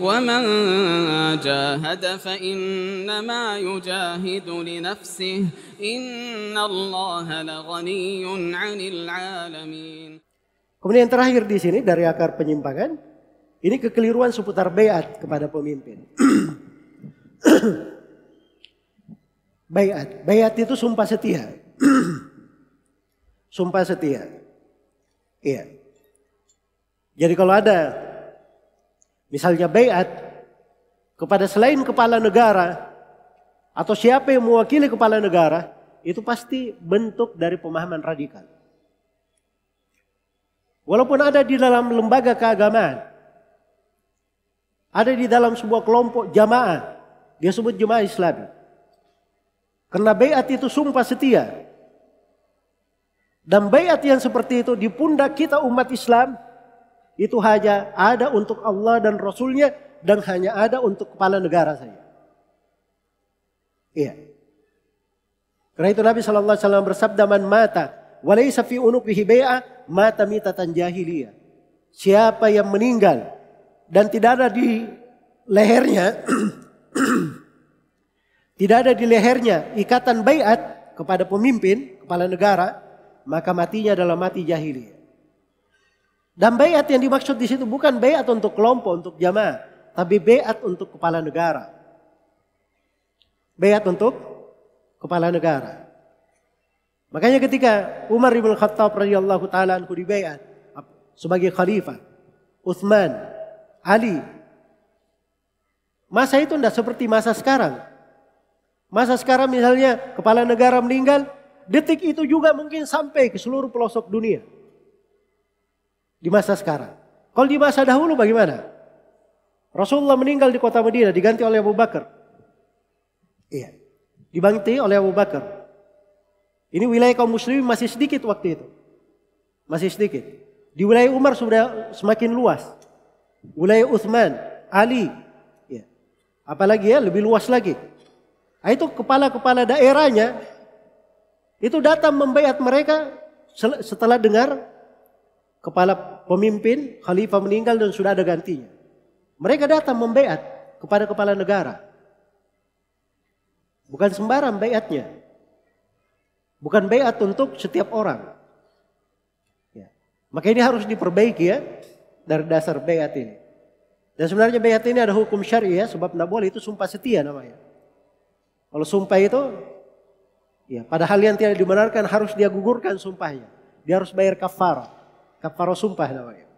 ومن جاهد فإنما يجاهد لنفسه إن الله لغني عن العالمين Kemudian yang terakhir di sini dari akar penyimpangan, ini kekeliruan seputar bayat kepada pemimpin. Bayat. Bayat itu sumpah setia. sumpah setia. Iya. Jadi kalau ada misalnya bayat kepada selain kepala negara atau siapa yang mewakili kepala negara, itu pasti bentuk dari pemahaman radikal. Walaupun ada di dalam lembaga keagamaan, ada di dalam sebuah kelompok jamaah, dia sebut jemaah Islami. Karena bayat itu sumpah setia. Dan bayat yang seperti itu di pundak kita umat Islam itu hanya ada untuk Allah dan Rasulnya dan hanya ada untuk kepala negara saja. Iya. Karena itu Nabi Shallallahu Alaihi Wasallam bersabda man mata walaysa fi mata mitatan jahiliyah. Siapa yang meninggal dan tidak ada di lehernya tidak ada di lehernya ikatan bayat kepada pemimpin, kepala negara, maka matinya adalah mati jahiliyah. Dan bayat yang dimaksud di situ bukan bayat untuk kelompok, untuk jamaah, tapi bayat untuk kepala negara. Bayat untuk kepala negara. Makanya ketika Umar bin Khattab radhiyallahu taala anhu dibayat sebagai khalifah, Uthman, Ali, masa itu tidak seperti masa sekarang. Masa sekarang misalnya kepala negara meninggal, detik itu juga mungkin sampai ke seluruh pelosok dunia di masa sekarang. Kalau di masa dahulu bagaimana? Rasulullah meninggal di kota Madinah diganti oleh Abu Bakar. Iya. Dibanti oleh Abu Bakar. Ini wilayah kaum muslimin masih sedikit waktu itu. Masih sedikit. Di wilayah Umar sudah semakin luas. Wilayah Uthman, Ali. Ya. Apalagi ya lebih luas lagi. Nah, itu kepala-kepala daerahnya itu datang membayat mereka setelah dengar kepala pemimpin, khalifah meninggal dan sudah ada gantinya. Mereka datang membeat kepada kepala negara. Bukan sembarang beatnya. Bukan beat untuk setiap orang. Ya. Maka ini harus diperbaiki ya dari dasar beat ini. Dan sebenarnya beat ini ada hukum syariah. ya, sebab tidak boleh itu sumpah setia namanya. Kalau sumpah itu, ya hal yang tidak dibenarkan harus dia gugurkan sumpahnya. Dia harus bayar kafarah. Kafaro sumpah namanya.